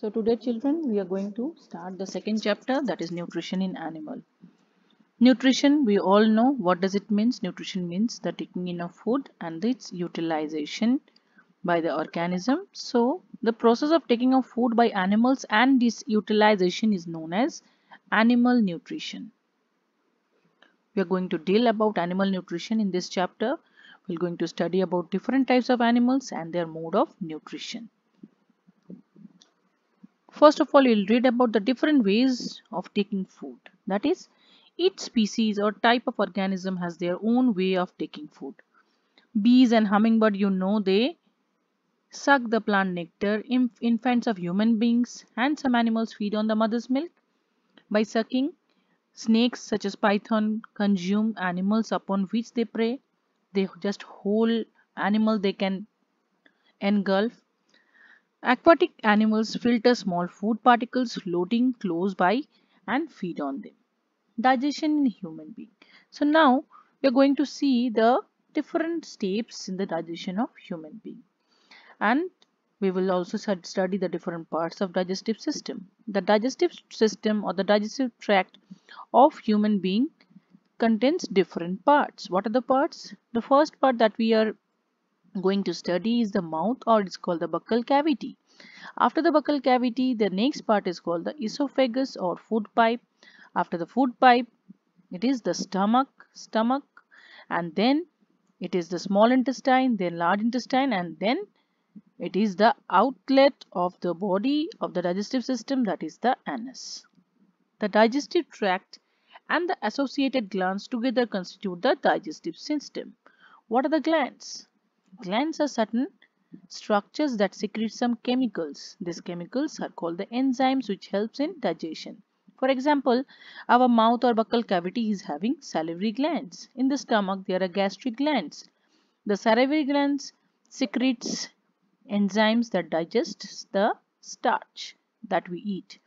So today children we are going to start the second chapter that is nutrition in animal. Nutrition we all know what does it means nutrition means the taking in of food and its utilization by the organism. So the process of taking of food by animals and this utilization is known as animal nutrition. We are going to deal about animal nutrition in this chapter. We're going to study about different types of animals and their mode of nutrition. First of all, you'll read about the different ways of taking food. That is, each species or type of organism has their own way of taking food. Bees and hummingbird, you know, they suck the plant nectar. infants of human beings and some animals feed on the mother's milk. By sucking, snakes such as python consume animals upon which they prey. They just whole animal they can engulf Aquatic animals filter small food particles floating close by and feed on them. Digestion in human being. So now we are going to see the different steps in the digestion of human being. And we will also study the different parts of digestive system. The digestive system or the digestive tract of human being contains different parts. What are the parts? The first part that we are going to study is the mouth or it's called the buccal cavity. After the buccal cavity, the next part is called the esophagus or food pipe. After the food pipe, it is the stomach, stomach and then it is the small intestine, then large intestine and then it is the outlet of the body of the digestive system that is the anus. The digestive tract and the associated glands together constitute the digestive system. What are the glands? glands are certain structures that secrete some chemicals. These chemicals are called the enzymes which helps in digestion. For example, our mouth or buccal cavity is having salivary glands. In the stomach, there are gastric glands. The salivary glands secretes enzymes that digest the starch that we eat.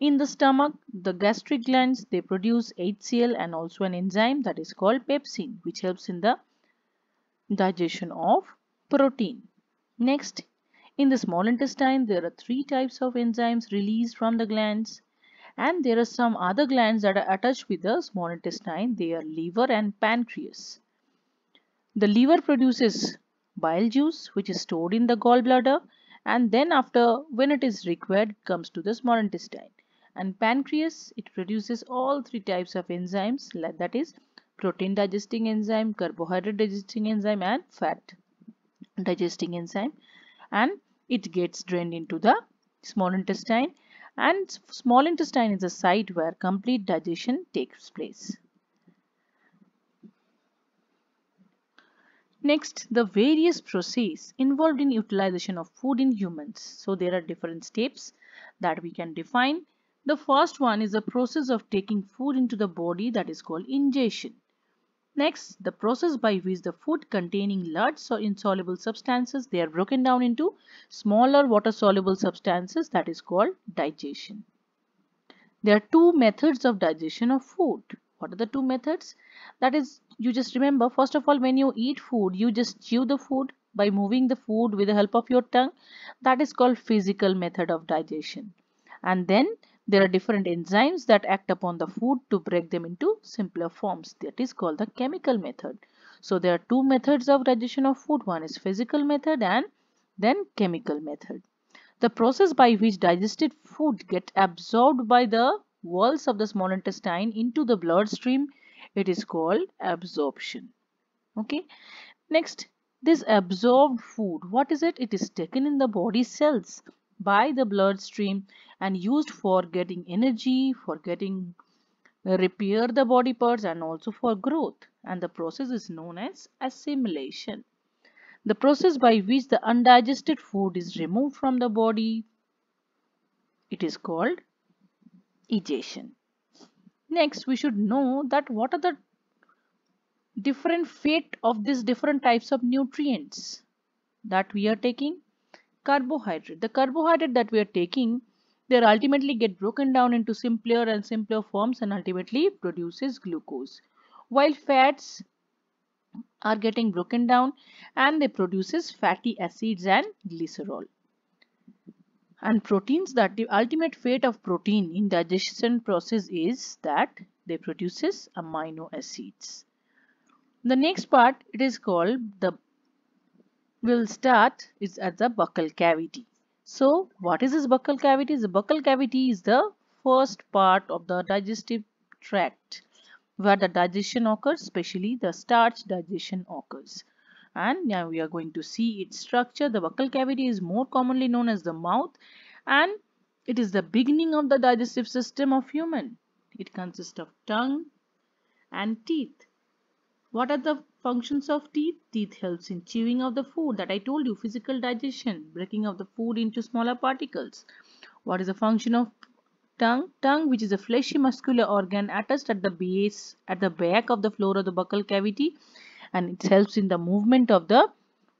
In the stomach, the gastric glands, they produce HCl and also an enzyme that is called pepsin, which helps in the digestion of protein. Next, in the small intestine, there are three types of enzymes released from the glands and there are some other glands that are attached with the small intestine. They are liver and pancreas. The liver produces bile juice which is stored in the gallbladder and then after when it is required it comes to the small intestine and pancreas it produces all three types of enzymes that is protein digesting enzyme, carbohydrate digesting enzyme and fat digesting enzyme and it gets drained into the small intestine and small intestine is the site where complete digestion takes place. Next, the various processes involved in utilization of food in humans. So there are different steps that we can define. The first one is the process of taking food into the body that is called ingestion. Next, the process by which the food containing large insoluble substances, they are broken down into smaller water soluble substances that is called digestion. There are two methods of digestion of food. What are the two methods? That is, you just remember, first of all, when you eat food, you just chew the food by moving the food with the help of your tongue. That is called physical method of digestion. And then there are different enzymes that act upon the food to break them into simpler forms. That is called the chemical method. So there are two methods of digestion of food. One is physical method and then chemical method. The process by which digested food get absorbed by the walls of the small intestine into the bloodstream, it is called absorption. Okay. Next, this absorbed food, what is it? It is taken in the body cells by the bloodstream and used for getting energy, for getting uh, repair the body parts and also for growth and the process is known as assimilation. The process by which the undigested food is removed from the body, it is called egestion. Next, we should know that what are the different fate of these different types of nutrients that we are taking. Carbohydrate. The carbohydrate that we are taking they ultimately get broken down into simpler and simpler forms and ultimately produces glucose. While fats are getting broken down and they produces fatty acids and glycerol. And proteins that the ultimate fate of protein in digestion process is that they produces amino acids. The next part it is called the will start is at the buccal cavity. So what is this buccal cavity? The buccal cavity is the first part of the digestive tract where the digestion occurs, especially the starch digestion occurs. And now we are going to see its structure. The buccal cavity is more commonly known as the mouth and it is the beginning of the digestive system of human. It consists of tongue and teeth. What are the Functions of teeth. Teeth helps in chewing of the food that I told you. Physical digestion. Breaking of the food into smaller particles. What is the function of tongue? Tongue which is a fleshy muscular organ attached at the base at the back of the floor of the buccal cavity and it helps in the movement of the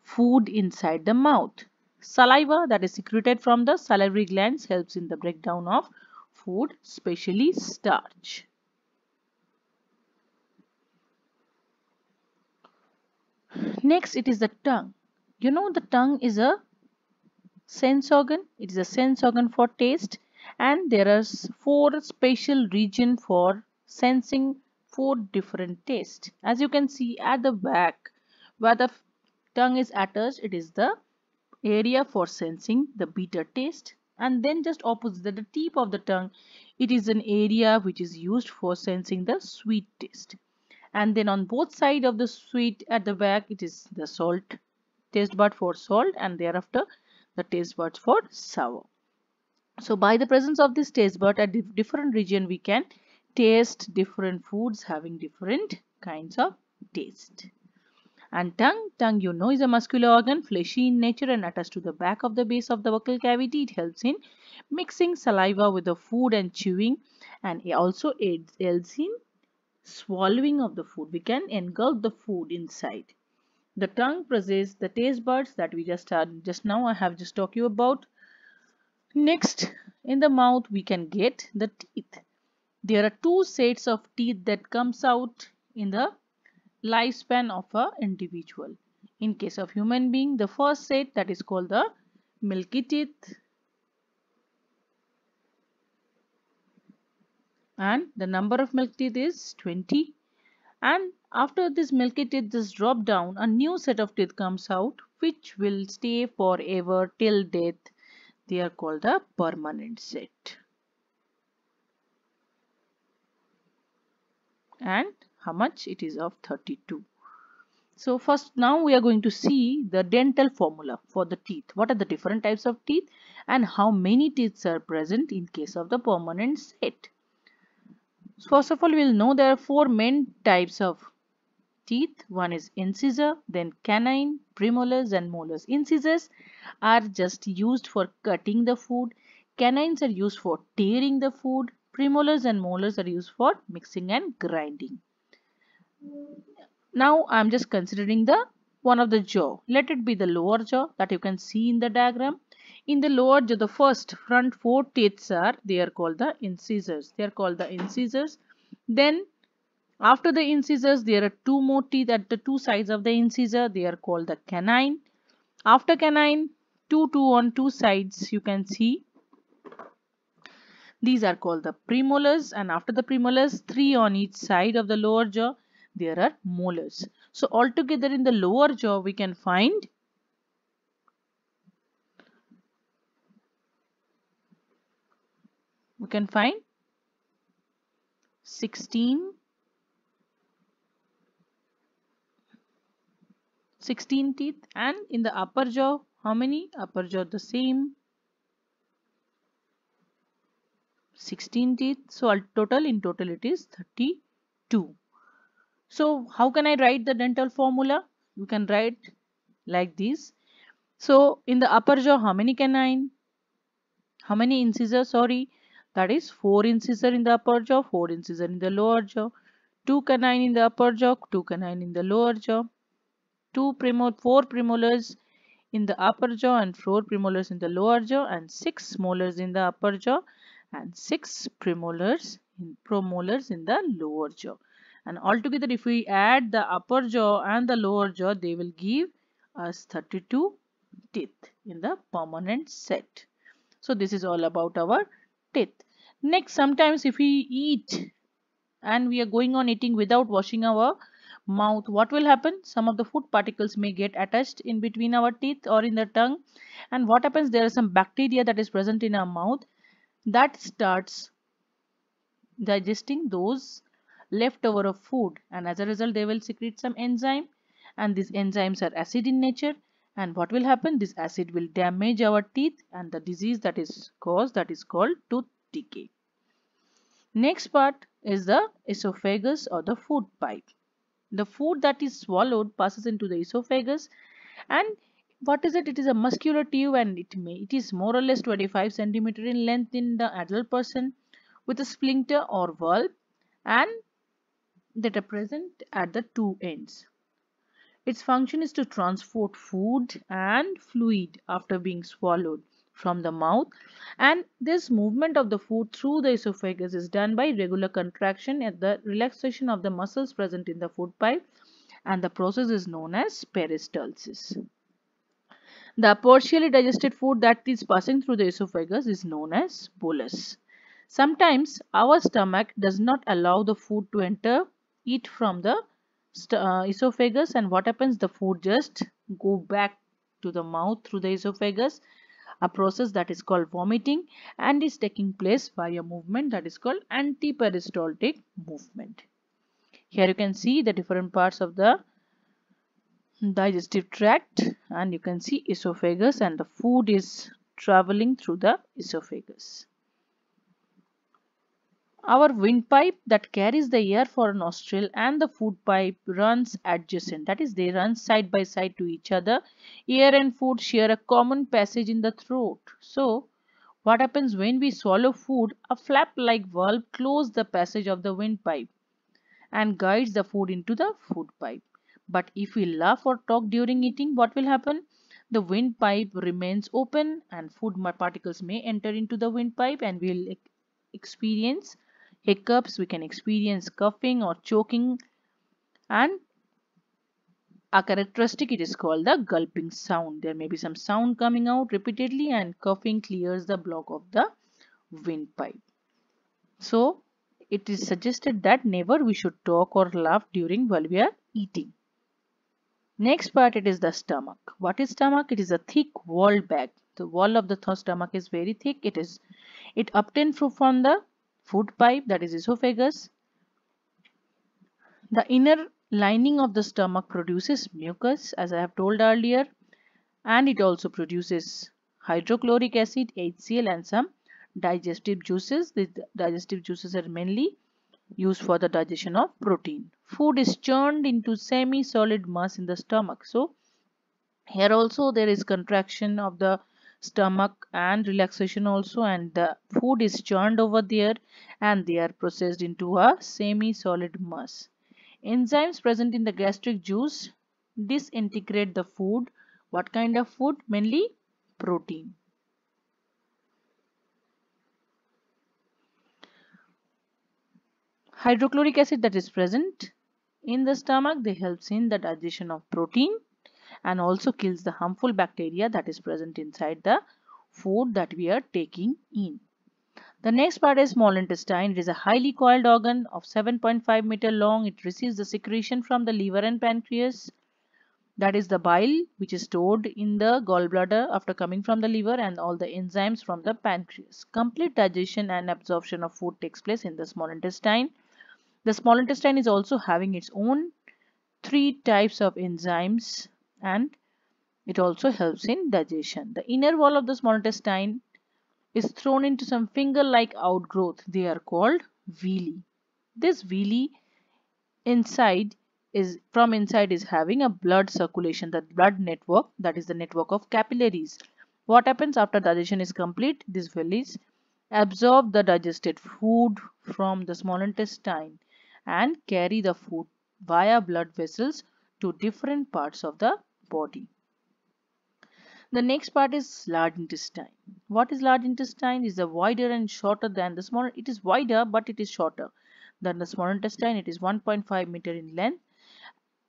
food inside the mouth. Saliva that is secreted from the salivary glands helps in the breakdown of food, especially starch. Next, it is the tongue. You know the tongue is a sense organ. It is a sense organ for taste and there are four special region for sensing four different tastes. As you can see at the back where the tongue is attached, it is the area for sensing the bitter taste and then just opposite the tip of the tongue it is an area which is used for sensing the sweet taste and then on both side of the sweet at the back it is the salt taste bud for salt and thereafter the taste buds for sour. So by the presence of this taste bud at different region we can taste different foods having different kinds of taste. And tongue, tongue you know is a muscular organ, fleshy in nature and attached to the back of the base of the vocal cavity. It helps in mixing saliva with the food and chewing and also aids, aids in swallowing of the food. We can engulf the food inside. The tongue possesses the taste buds that we just had just now I have just talked you about. Next, in the mouth we can get the teeth. There are two sets of teeth that comes out in the lifespan of an individual. In case of human being, the first set that is called the milky teeth and the number of milk teeth is 20 and after this milky teeth just drop down a new set of teeth comes out which will stay forever till death they are called a permanent set and how much it is of 32 so first now we are going to see the dental formula for the teeth what are the different types of teeth and how many teeth are present in case of the permanent set so first of all, we'll know there are four main types of teeth. One is incisor, then canine, premolars and molars. Incisors are just used for cutting the food. Canines are used for tearing the food. Premolars and molars are used for mixing and grinding. Now I'm just considering the one of the jaw. Let it be the lower jaw that you can see in the diagram. In the lower jaw, the first front four teeth are, they are called the incisors. They are called the incisors. Then after the incisors, there are two more teeth at the two sides of the incisor. They are called the canine. After canine, two, two on two sides you can see. These are called the premolars and after the premolars, three on each side of the lower jaw, there are molars. So altogether in the lower jaw, we can find can find 16 16 teeth and in the upper jaw how many upper jaw the same 16 teeth so total in total it is 32 so how can I write the dental formula you can write like this so in the upper jaw how many canine how many incisors sorry that is 4 incisor in the upper jaw, 4 incisor in the lower jaw, 2 canine in the upper jaw, 2 canine in the lower jaw, 2 premo 4 premolars in the upper jaw and 4 premolars in the lower jaw and 6 molars in the upper jaw and 6 premolars in promolars in the lower jaw. And altogether if we add the upper jaw and the lower jaw they will give us 32 teeth in the permanent set. So this is all about our teeth next sometimes if we eat and we are going on eating without washing our mouth what will happen some of the food particles may get attached in between our teeth or in the tongue and what happens there are some bacteria that is present in our mouth that starts digesting those leftover of food and as a result they will secrete some enzyme and these enzymes are acid in nature and what will happen this acid will damage our teeth and the disease that is caused that is called tooth decay next part is the esophagus or the food pipe the food that is swallowed passes into the esophagus and what is it it is a muscular tube and it may it is more or less 25 centimeter in length in the adult person with a splinter or valve and that are present at the two ends its function is to transport food and fluid after being swallowed from the mouth and this movement of the food through the esophagus is done by regular contraction and the relaxation of the muscles present in the food pipe and the process is known as peristalsis. The partially digested food that is passing through the esophagus is known as bolus. Sometimes our stomach does not allow the food to enter it from the uh, esophagus and what happens the food just go back to the mouth through the esophagus a process that is called vomiting and is taking place by a movement that is called antiperistaltic movement here you can see the different parts of the digestive tract and you can see esophagus and the food is traveling through the esophagus our windpipe that carries the air for a nostril and the food pipe runs adjacent. That is, they run side by side to each other. Air and food share a common passage in the throat. So, what happens when we swallow food? A flap-like valve closes the passage of the windpipe and guides the food into the food pipe. But if we laugh or talk during eating, what will happen? The windpipe remains open and food particles may enter into the windpipe and we'll experience hiccups, we can experience coughing or choking and a characteristic it is called the gulping sound. There may be some sound coming out repeatedly and coughing clears the block of the windpipe. So it is suggested that never we should talk or laugh during while we are eating. Next part it is the stomach. What is stomach? It is a thick walled bag. The wall of the stomach is very thick. It is it obtained from the food pipe that is esophagus. The inner lining of the stomach produces mucus as I have told earlier and it also produces hydrochloric acid HCl and some digestive juices. The digestive juices are mainly used for the digestion of protein. Food is churned into semi-solid mass in the stomach. So here also there is contraction of the stomach and relaxation also and the food is churned over there and they are processed into a semi-solid mass. Enzymes present in the gastric juice disintegrate the food. What kind of food? Mainly protein. Hydrochloric acid that is present in the stomach, they helps in the digestion of protein and also kills the harmful bacteria that is present inside the food that we are taking in. The next part is small intestine. It is a highly coiled organ of 7.5 meter long. It receives the secretion from the liver and pancreas. That is the bile which is stored in the gallbladder after coming from the liver and all the enzymes from the pancreas. Complete digestion and absorption of food takes place in the small intestine. The small intestine is also having its own three types of enzymes and it also helps in digestion. The inner wall of the small intestine is thrown into some finger-like outgrowth. They are called villi. This villi inside is from inside is having a blood circulation, the blood network that is the network of capillaries. What happens after digestion is complete? These villi absorb the digested food from the small intestine and carry the food via blood vessels to different parts of the body. The next part is large intestine. What is large intestine? Is wider and shorter than the small. It is wider but it is shorter than the small intestine. It is 1.5 meter in length.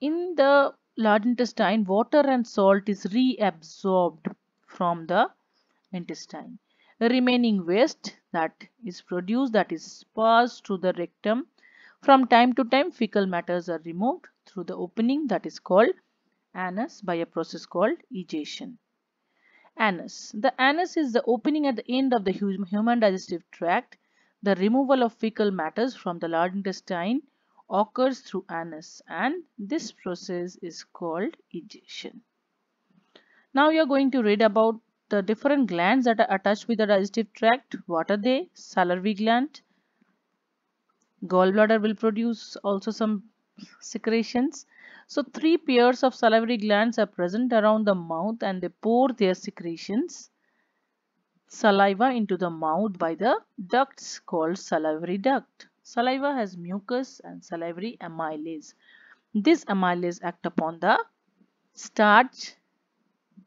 In the large intestine, water and salt is reabsorbed from the intestine. The remaining waste that is produced that is passed through the rectum. From time to time, fecal matters are removed through the opening that is called anus by a process called ejection. Anus. The anus is the opening at the end of the human digestive tract. The removal of fecal matters from the large intestine occurs through anus and this process is called ejection. Now you are going to read about the different glands that are attached with the digestive tract. What are they? Salivary gland. Gallbladder will produce also some secretions. So three pairs of salivary glands are present around the mouth and they pour their secretions saliva into the mouth by the ducts called salivary duct. Saliva has mucus and salivary amylase. This amylase act upon the starch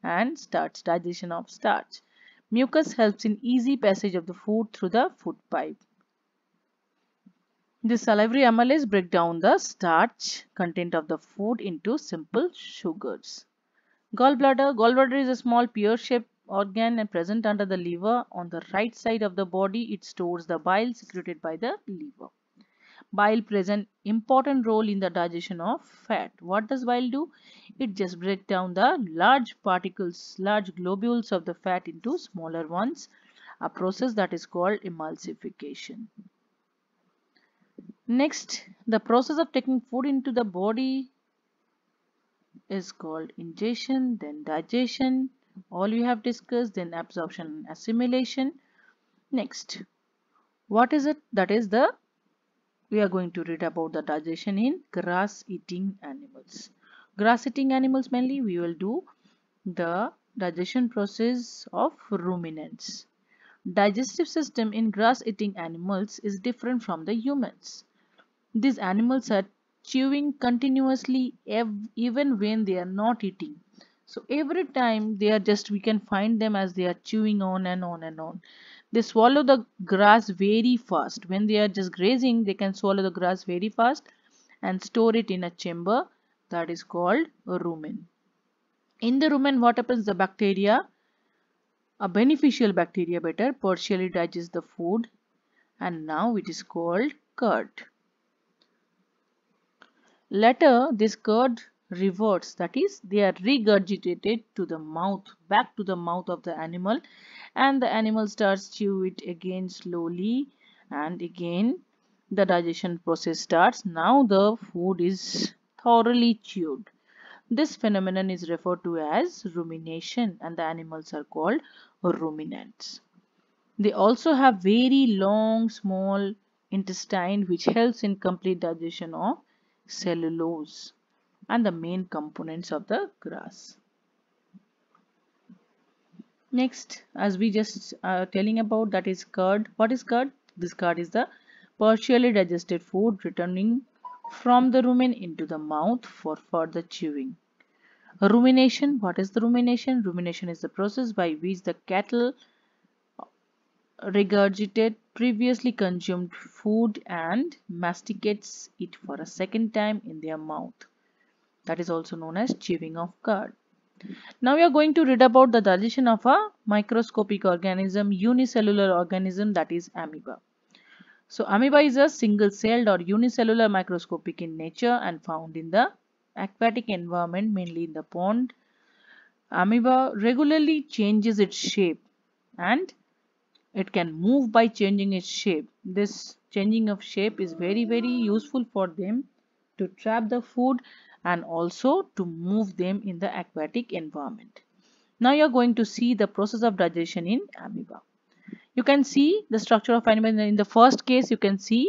and starch digestion of starch. Mucus helps in easy passage of the food through the food pipe. The salivary amylase break down the starch content of the food into simple sugars. Gallbladder. Gallbladder is a small pear-shaped organ and present under the liver. On the right side of the body, it stores the bile secreted by the liver. Bile plays an important role in the digestion of fat. What does bile do? It just breaks down the large particles, large globules of the fat into smaller ones, a process that is called emulsification. Next, the process of taking food into the body is called ingestion, then digestion, all we have discussed, then absorption and assimilation. Next, what is it? That is the, we are going to read about the digestion in grass-eating animals. Grass-eating animals mainly we will do the digestion process of ruminants. Digestive system in grass-eating animals is different from the humans. These animals are chewing continuously even when they are not eating. So every time they are just we can find them as they are chewing on and on and on. They swallow the grass very fast. When they are just grazing they can swallow the grass very fast and store it in a chamber that is called a rumen. In the rumen what happens the bacteria a beneficial bacteria better partially digests the food and now it is called curd. Later, this curd reverts, that is, they are regurgitated to the mouth, back to the mouth of the animal, and the animal starts chew it again slowly, and again the digestion process starts. Now the food is thoroughly chewed. This phenomenon is referred to as rumination, and the animals are called ruminants. They also have very long, small intestine which helps in complete digestion of cellulose and the main components of the grass. Next, as we just are uh, telling about that is curd. What is curd? This curd is the partially digested food returning from the rumen into the mouth for further chewing. Rumination. What is the rumination? Rumination is the process by which the cattle regurgitate previously consumed food and masticates it for a second time in their mouth. That is also known as chewing of cud. Now we are going to read about the digestion of a microscopic organism, unicellular organism that is amoeba. So amoeba is a single-celled or unicellular microscopic in nature and found in the aquatic environment mainly in the pond. Amoeba regularly changes its shape and it can move by changing its shape this changing of shape is very very useful for them to trap the food and also to move them in the aquatic environment now you're going to see the process of digestion in amoeba you can see the structure of animal in the first case you can see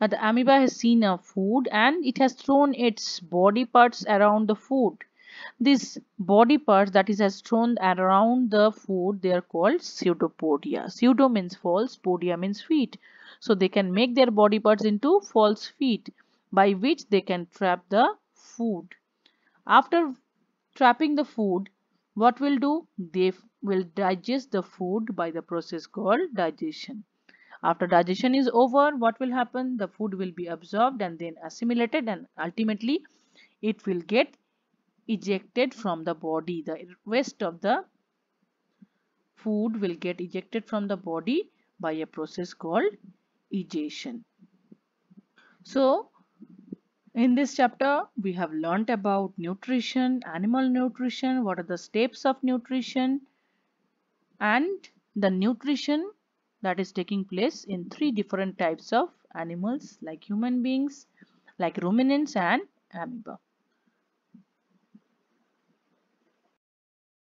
that the amoeba has seen a food and it has thrown its body parts around the food these body parts that is as thrown around the food they are called pseudopodia. Pseudo means false, podia means feet. So they can make their body parts into false feet by which they can trap the food. After trapping the food, what will do? They will digest the food by the process called digestion. After digestion is over, what will happen? The food will be absorbed and then assimilated and ultimately it will get ejected from the body. The waste of the food will get ejected from the body by a process called ejection. So, in this chapter, we have learnt about nutrition, animal nutrition, what are the steps of nutrition and the nutrition that is taking place in three different types of animals like human beings, like ruminants and amoeba.